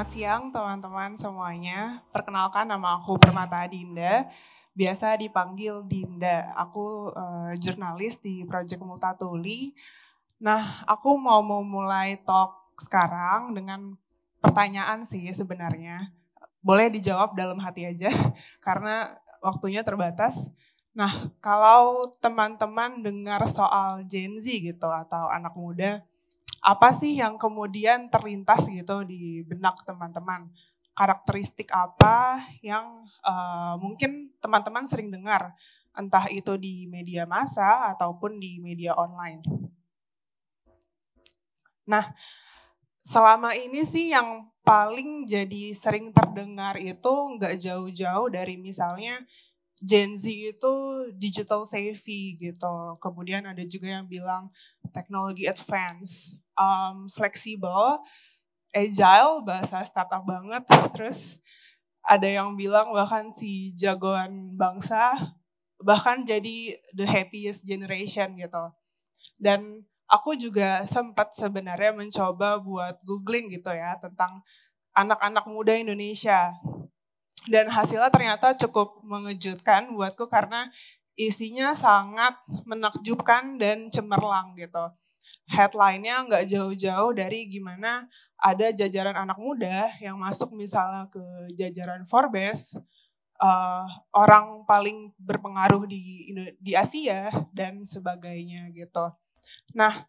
Selamat siang teman-teman semuanya. Perkenalkan nama aku Permata Dinda. Biasa dipanggil Dinda. Aku uh, jurnalis di Project Multatuli. Nah, aku mau memulai talk sekarang dengan pertanyaan sih sebenarnya. Boleh dijawab dalam hati aja karena waktunya terbatas. Nah, kalau teman-teman dengar soal Gen Z gitu atau anak muda, apa sih yang kemudian terlintas gitu di benak teman-teman? Karakteristik apa yang uh, mungkin teman-teman sering dengar, entah itu di media massa ataupun di media online. Nah, selama ini sih yang paling jadi sering terdengar itu nggak jauh-jauh dari misalnya Gen Z itu digital savvy gitu. Kemudian ada juga yang bilang teknologi advance um, fleksibel, agile, bahasa startup banget. Terus ada yang bilang bahkan si jagoan bangsa bahkan jadi the happiest generation gitu. Dan aku juga sempat sebenarnya mencoba buat googling gitu ya tentang anak-anak muda Indonesia. Dan hasilnya ternyata cukup mengejutkan buatku karena isinya sangat menakjubkan dan cemerlang gitu headline-nya nggak jauh-jauh dari gimana ada jajaran anak muda yang masuk misalnya ke jajaran Forbes, uh, orang paling berpengaruh di di Asia dan sebagainya gitu. Nah,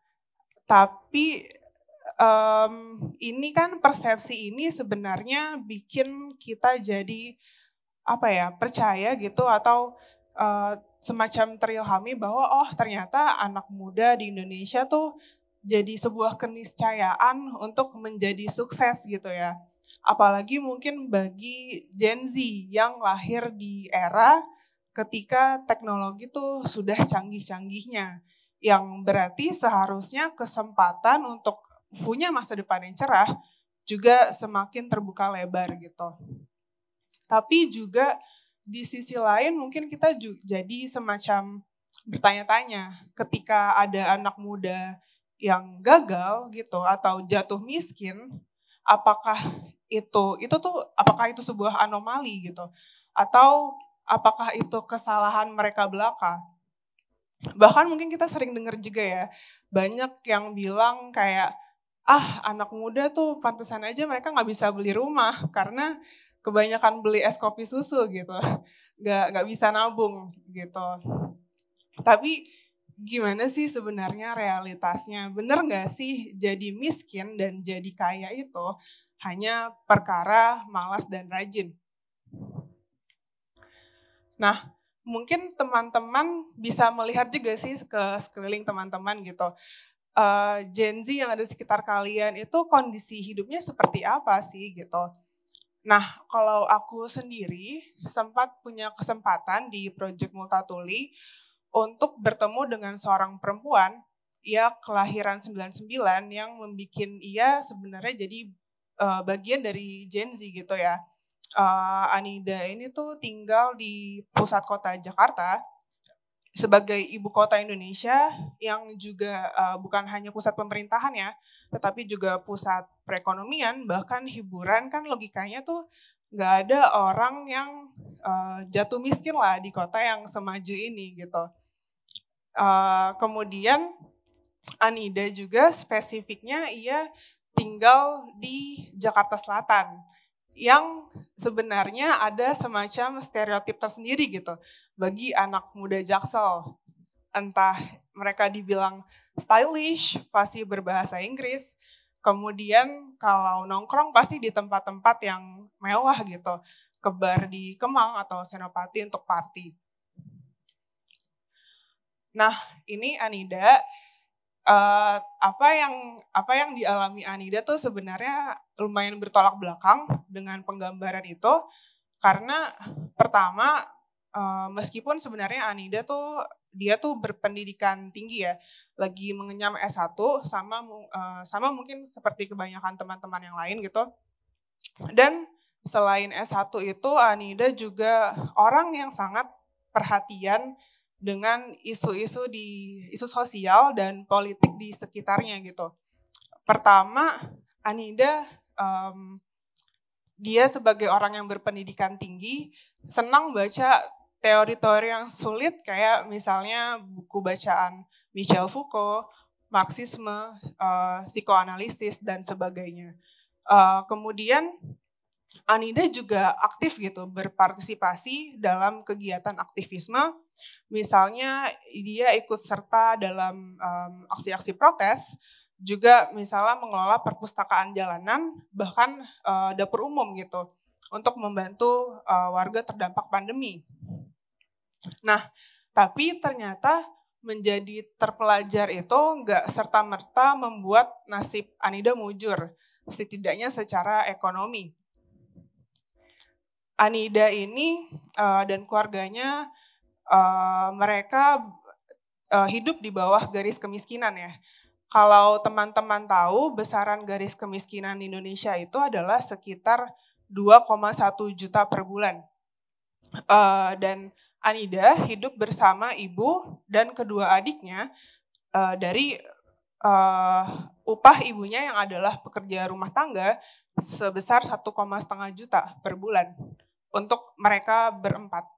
tapi um, ini kan persepsi ini sebenarnya bikin kita jadi apa ya percaya gitu atau uh, semacam terilhami bahwa oh ternyata anak muda di Indonesia tuh jadi sebuah keniscayaan untuk menjadi sukses gitu ya. Apalagi mungkin bagi Gen Z yang lahir di era ketika teknologi tuh sudah canggih-canggihnya. Yang berarti seharusnya kesempatan untuk punya masa depan yang cerah juga semakin terbuka lebar gitu. Tapi juga di sisi lain mungkin kita jadi semacam bertanya-tanya ketika ada anak muda yang gagal gitu atau jatuh miskin apakah itu itu tuh apakah itu sebuah anomali gitu atau apakah itu kesalahan mereka belaka bahkan mungkin kita sering dengar juga ya banyak yang bilang kayak ah anak muda tuh pantesan aja mereka nggak bisa beli rumah karena kebanyakan beli es kopi susu gitu nggak nggak bisa nabung gitu tapi gimana sih sebenarnya realitasnya bener nggak sih jadi miskin dan jadi kaya itu hanya perkara malas dan rajin nah mungkin teman-teman bisa melihat juga sih ke sekeliling teman-teman gitu uh, Gen Z yang ada di sekitar kalian itu kondisi hidupnya seperti apa sih gitu Nah, kalau aku sendiri sempat punya kesempatan di Project Multatuli untuk bertemu dengan seorang perempuan, ya kelahiran 99 yang membuat ia sebenarnya jadi uh, bagian dari Gen Z gitu ya. Uh, Anida ini tuh tinggal di pusat kota Jakarta sebagai ibu kota Indonesia yang juga uh, bukan hanya pusat pemerintahan ya, tetapi juga pusat perekonomian bahkan hiburan kan logikanya tuh nggak ada orang yang uh, jatuh miskin lah di kota yang semaju ini gitu. Uh, kemudian Anida juga spesifiknya ia tinggal di Jakarta Selatan yang sebenarnya ada semacam stereotip tersendiri gitu bagi anak muda Jaksel. Entah mereka dibilang stylish, pasti berbahasa Inggris, Kemudian kalau nongkrong pasti di tempat-tempat yang mewah gitu, ke bar di Kemang atau Senopati untuk party. Nah, ini Anida uh, apa yang apa yang dialami Anida tuh sebenarnya lumayan bertolak belakang dengan penggambaran itu karena pertama uh, meskipun sebenarnya Anida tuh dia tuh berpendidikan tinggi ya lagi mengenyam S1 sama uh, sama mungkin seperti kebanyakan teman-teman yang lain gitu. Dan selain S1 itu Anida juga orang yang sangat perhatian dengan isu-isu di isu sosial dan politik di sekitarnya gitu. Pertama, Anida um, dia sebagai orang yang berpendidikan tinggi senang baca teori-teori yang sulit kayak misalnya buku bacaan Michel Foucault, Marxisme, uh, psikoanalisis, dan sebagainya. Uh, kemudian Anida juga aktif gitu berpartisipasi dalam kegiatan aktivisme. Misalnya dia ikut serta dalam aksi-aksi protes, juga misalnya mengelola perpustakaan jalanan, bahkan uh, dapur umum gitu, untuk membantu uh, warga terdampak pandemi. Nah, tapi ternyata menjadi terpelajar itu nggak serta-merta membuat nasib Anida mujur, setidaknya secara ekonomi. Anida ini uh, dan keluarganya uh, mereka uh, hidup di bawah garis kemiskinan ya. Kalau teman-teman tahu besaran garis kemiskinan Indonesia itu adalah sekitar 2,1 juta per bulan. Uh, dan Anida hidup bersama ibu dan kedua adiknya uh, dari uh, upah ibunya yang adalah pekerja rumah tangga sebesar 1,5 juta per bulan untuk mereka berempat.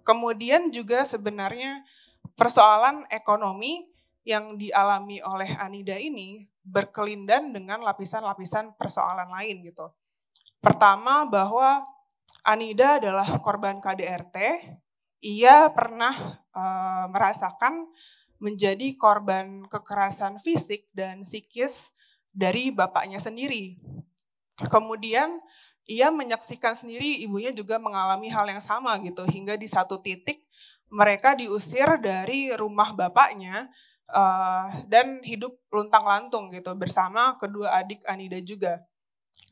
Kemudian juga sebenarnya persoalan ekonomi yang dialami oleh Anida ini berkelindan dengan lapisan-lapisan persoalan lain gitu. Pertama bahwa Anida adalah korban KDRT. Ia pernah e, merasakan menjadi korban kekerasan fisik dan psikis dari bapaknya sendiri. Kemudian ia menyaksikan sendiri ibunya juga mengalami hal yang sama gitu hingga di satu titik mereka diusir dari rumah bapaknya uh, dan hidup luntang lantung gitu bersama kedua adik Anida juga.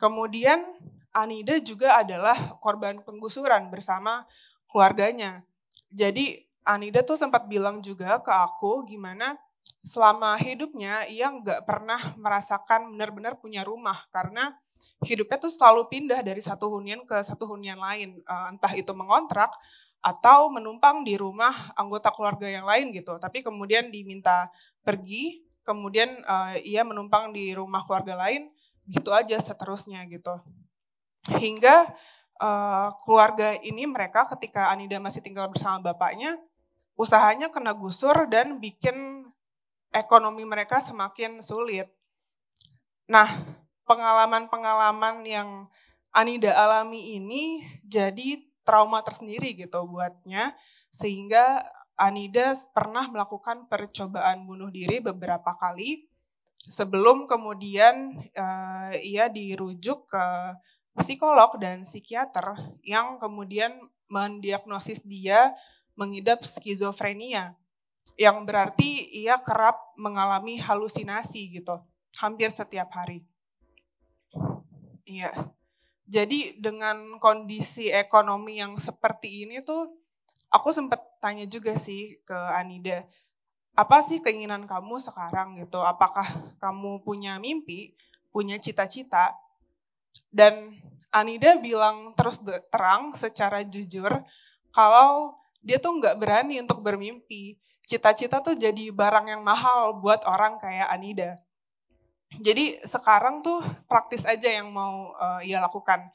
Kemudian Anida juga adalah korban penggusuran bersama keluarganya. Jadi Anida tuh sempat bilang juga ke aku gimana selama hidupnya ia nggak pernah merasakan benar-benar punya rumah karena hidupnya tuh selalu pindah dari satu hunian ke satu hunian lain eh, entah itu mengontrak atau menumpang di rumah anggota keluarga yang lain gitu tapi kemudian diminta pergi kemudian eh, ia menumpang di rumah keluarga lain gitu aja seterusnya gitu hingga uh, keluarga ini mereka ketika Anida masih tinggal bersama bapaknya usahanya kena gusur dan bikin ekonomi mereka semakin sulit. Nah, pengalaman-pengalaman yang Anida alami ini jadi trauma tersendiri gitu buatnya sehingga Anida pernah melakukan percobaan bunuh diri beberapa kali sebelum kemudian uh, ia dirujuk ke psikolog dan psikiater yang kemudian mendiagnosis dia mengidap skizofrenia yang berarti ia kerap mengalami halusinasi gitu hampir setiap hari. Iya. Jadi dengan kondisi ekonomi yang seperti ini tuh aku sempat tanya juga sih ke Anida, apa sih keinginan kamu sekarang gitu? Apakah kamu punya mimpi, punya cita-cita dan Anida bilang terus terang secara jujur kalau dia tuh nggak berani untuk bermimpi. Cita-cita tuh jadi barang yang mahal buat orang kayak Anida. Jadi sekarang tuh praktis aja yang mau uh, ia lakukan.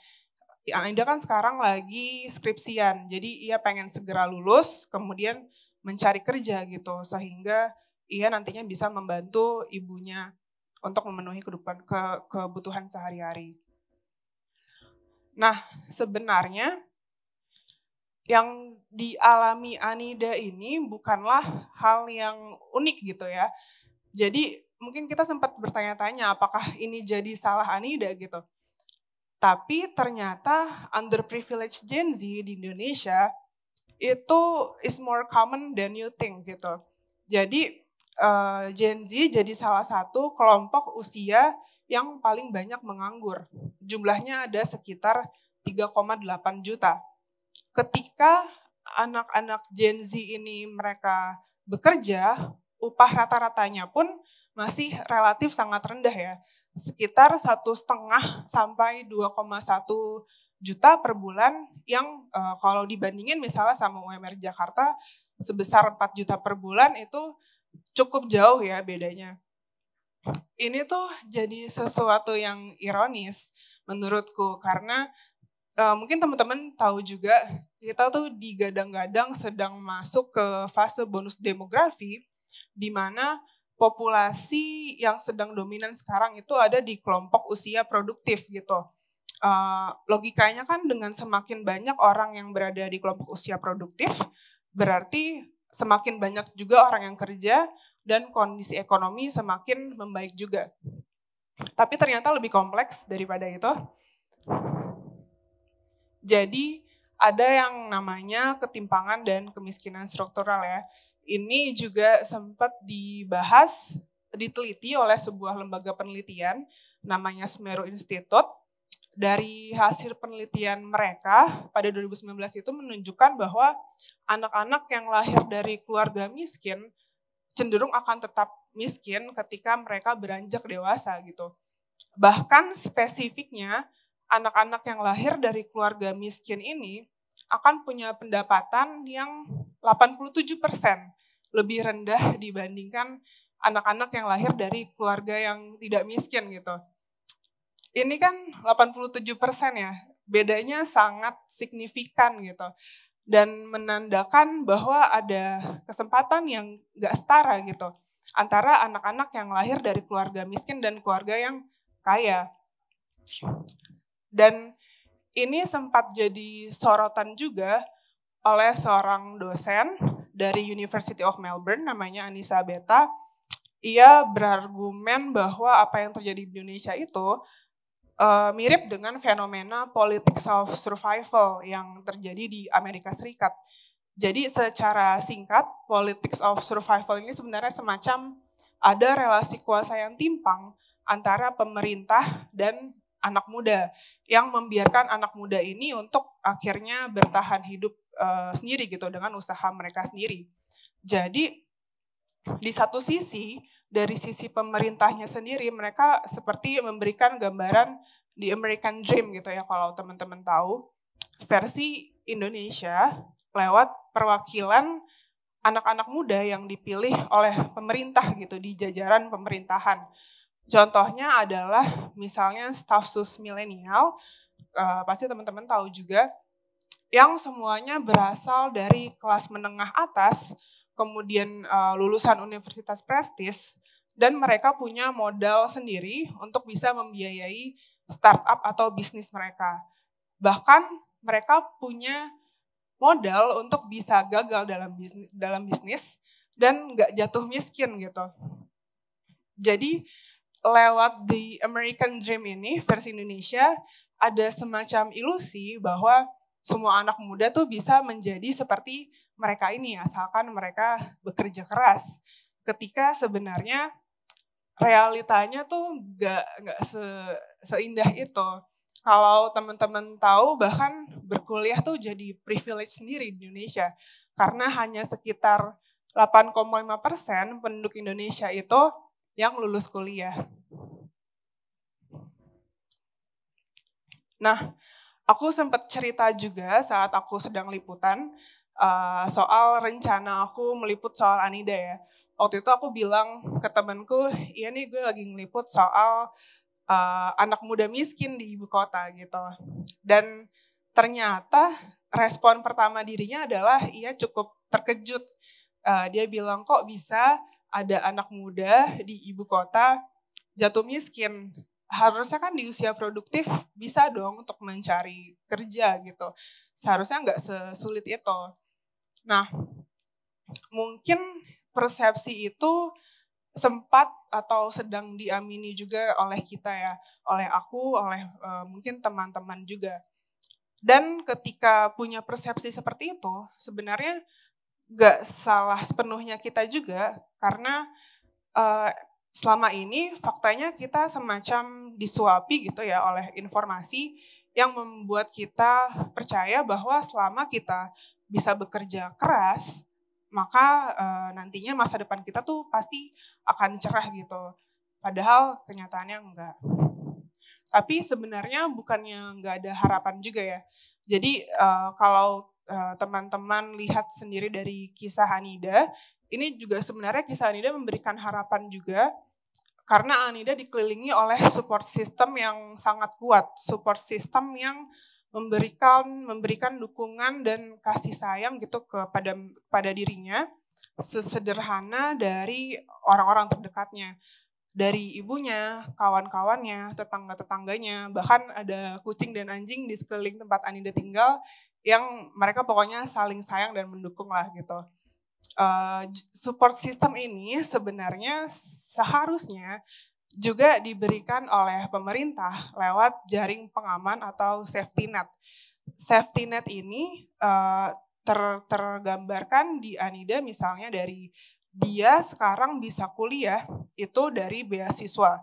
Anida kan sekarang lagi skripsian, jadi ia pengen segera lulus, kemudian mencari kerja gitu, sehingga ia nantinya bisa membantu ibunya untuk memenuhi kehidupan ke, kebutuhan sehari-hari. Nah, sebenarnya yang dialami Anida ini bukanlah hal yang unik gitu ya. Jadi mungkin kita sempat bertanya-tanya apakah ini jadi salah Anida gitu. Tapi ternyata underprivileged Gen Z di Indonesia itu is more common than you think gitu. Jadi uh, Gen Z jadi salah satu kelompok usia yang paling banyak menganggur. Jumlahnya ada sekitar 3,8 juta. Ketika anak-anak Gen Z ini mereka bekerja, upah rata-ratanya pun masih relatif sangat rendah ya. Sekitar satu setengah sampai 2,1 juta per bulan yang e, kalau dibandingin misalnya sama UMR Jakarta sebesar 4 juta per bulan itu cukup jauh ya bedanya ini tuh jadi sesuatu yang ironis menurutku karena uh, mungkin teman-teman tahu juga kita tuh digadang-gadang sedang masuk ke fase bonus demografi di mana populasi yang sedang dominan sekarang itu ada di kelompok usia produktif gitu. Uh, logikanya kan dengan semakin banyak orang yang berada di kelompok usia produktif berarti semakin banyak juga orang yang kerja, dan kondisi ekonomi semakin membaik juga. Tapi ternyata lebih kompleks daripada itu. Jadi ada yang namanya ketimpangan dan kemiskinan struktural ya. Ini juga sempat dibahas, diteliti oleh sebuah lembaga penelitian namanya Semeru Institute. Dari hasil penelitian mereka pada 2019 itu menunjukkan bahwa anak-anak yang lahir dari keluarga miskin cenderung akan tetap miskin ketika mereka beranjak dewasa gitu. Bahkan spesifiknya anak-anak yang lahir dari keluarga miskin ini akan punya pendapatan yang 87% lebih rendah dibandingkan anak-anak yang lahir dari keluarga yang tidak miskin gitu. Ini kan 87% ya, bedanya sangat signifikan gitu dan menandakan bahwa ada kesempatan yang gak setara gitu antara anak-anak yang lahir dari keluarga miskin dan keluarga yang kaya. Dan ini sempat jadi sorotan juga oleh seorang dosen dari University of Melbourne namanya Anissa Beta. Ia berargumen bahwa apa yang terjadi di Indonesia itu uh, mirip dengan fenomena politics of survival yang terjadi di Amerika Serikat. Jadi secara singkat, politics of survival ini sebenarnya semacam ada relasi kuasa yang timpang antara pemerintah dan anak muda yang membiarkan anak muda ini untuk akhirnya bertahan hidup uh, sendiri gitu dengan usaha mereka sendiri. Jadi di satu sisi dari sisi pemerintahnya sendiri mereka seperti memberikan gambaran di American Dream gitu ya kalau teman-teman tahu versi Indonesia lewat perwakilan anak-anak muda yang dipilih oleh pemerintah gitu di jajaran pemerintahan. Contohnya adalah misalnya staf sus milenial, eh, pasti teman-teman tahu juga, yang semuanya berasal dari kelas menengah atas kemudian uh, lulusan universitas prestis dan mereka punya modal sendiri untuk bisa membiayai startup atau bisnis mereka. Bahkan mereka punya modal untuk bisa gagal dalam bisnis, dalam bisnis dan nggak jatuh miskin gitu. Jadi lewat The American Dream ini versi Indonesia ada semacam ilusi bahwa semua anak muda tuh bisa menjadi seperti mereka ini asalkan mereka bekerja keras. Ketika sebenarnya realitanya tuh nggak nggak se, seindah itu. Kalau teman-teman tahu bahkan berkuliah tuh jadi privilege sendiri di Indonesia karena hanya sekitar 8,5 persen penduduk Indonesia itu yang lulus kuliah. Nah, aku sempat cerita juga saat aku sedang liputan Eh, soal rencana aku meliput soal Anida ya. Waktu itu aku bilang ke temanku, iya nih gue lagi ngeliput soal uh, anak muda miskin di ibu kota gitu. Dan ternyata respon pertama dirinya adalah ia cukup terkejut. Uh, dia bilang kok bisa ada anak muda di ibu kota jatuh miskin. Harusnya kan di usia produktif bisa dong untuk mencari kerja gitu. Seharusnya nggak sesulit itu. Nah, mungkin persepsi itu sempat atau sedang diamini juga oleh kita ya, oleh aku, oleh e, mungkin teman-teman juga. Dan ketika punya persepsi seperti itu, sebenarnya gak salah sepenuhnya kita juga, karena e, selama ini faktanya kita semacam disuapi gitu ya oleh informasi yang membuat kita percaya bahwa selama kita bisa bekerja keras, maka e, nantinya masa depan kita tuh pasti akan cerah gitu. Padahal kenyataannya enggak. Tapi sebenarnya bukannya enggak ada harapan juga ya. Jadi e, kalau eh, teman-teman lihat sendiri dari kisah Anida, ini juga sebenarnya kisah Anida memberikan harapan juga karena Anida dikelilingi oleh support system yang sangat kuat, support system yang memberikan memberikan dukungan dan kasih sayang gitu kepada pada dirinya sesederhana dari orang-orang terdekatnya dari ibunya, kawan-kawannya, tetangga-tetangganya, bahkan ada kucing dan anjing di sekeliling tempat Anida tinggal yang mereka pokoknya saling sayang dan mendukung lah gitu. Uh, support system ini sebenarnya seharusnya juga diberikan oleh pemerintah lewat jaring pengaman atau safety net. Safety net ini uh, ter tergambarkan di Anida misalnya dari dia sekarang bisa kuliah itu dari beasiswa.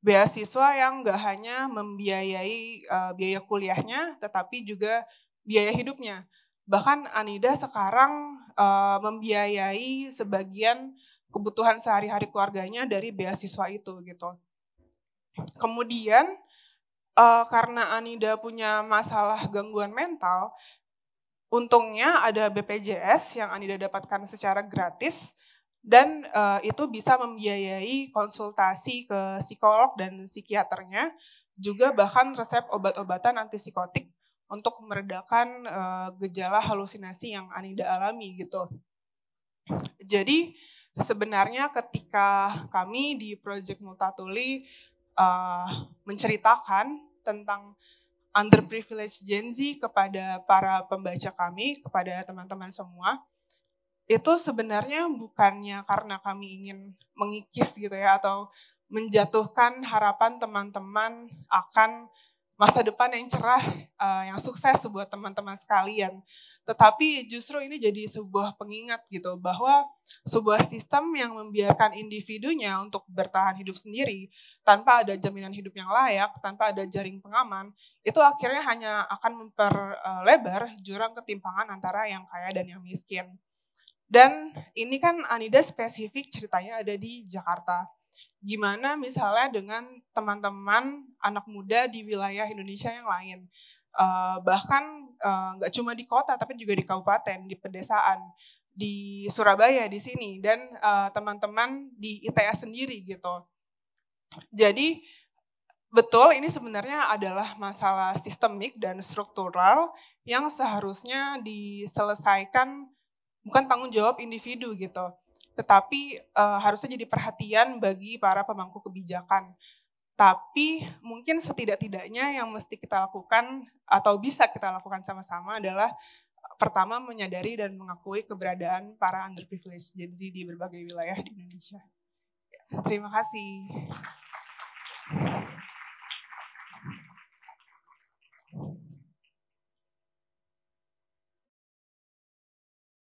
Beasiswa yang gak hanya membiayai uh, biaya kuliahnya, tetapi juga biaya hidupnya. Bahkan Anida sekarang uh, membiayai sebagian kebutuhan sehari-hari keluarganya dari beasiswa itu gitu. Kemudian uh, karena Anida punya masalah gangguan mental, untungnya ada BPJS yang Anida dapatkan secara gratis dan uh, itu bisa membiayai konsultasi ke psikolog dan psikiaternya, juga bahkan resep obat-obatan antipsikotik untuk meredakan uh, gejala halusinasi yang Anida alami gitu. Jadi sebenarnya ketika kami di Project Multatuli uh, menceritakan tentang underprivileged Gen Z kepada para pembaca kami, kepada teman-teman semua, itu sebenarnya bukannya karena kami ingin mengikis gitu ya, atau menjatuhkan harapan teman-teman akan masa depan yang cerah, uh, yang sukses sebuah teman-teman sekalian. Tetapi justru ini jadi sebuah pengingat gitu bahwa sebuah sistem yang membiarkan individunya untuk bertahan hidup sendiri tanpa ada jaminan hidup yang layak, tanpa ada jaring pengaman, itu akhirnya hanya akan memperlebar jurang ketimpangan antara yang kaya dan yang miskin. Dan ini kan Anida spesifik ceritanya ada di Jakarta gimana misalnya dengan teman-teman anak muda di wilayah Indonesia yang lain. Uh, bahkan eh, nggak uh, cuma di kota tapi juga di kabupaten, di pedesaan, di Surabaya di sini dan teman eh, teman-teman di ITS sendiri gitu. Jadi betul ini sebenarnya adalah masalah sistemik dan struktural yang seharusnya diselesaikan bukan tanggung jawab individu gitu tetapi uh, harusnya jadi perhatian bagi para pemangku kebijakan. Tapi mungkin setidak-tidaknya yang mesti kita lakukan atau bisa kita lakukan sama-sama adalah eh, pertama menyadari dan mengakui keberadaan para underprivileged Gen Z di berbagai wilayah di Indonesia. Terima kasih.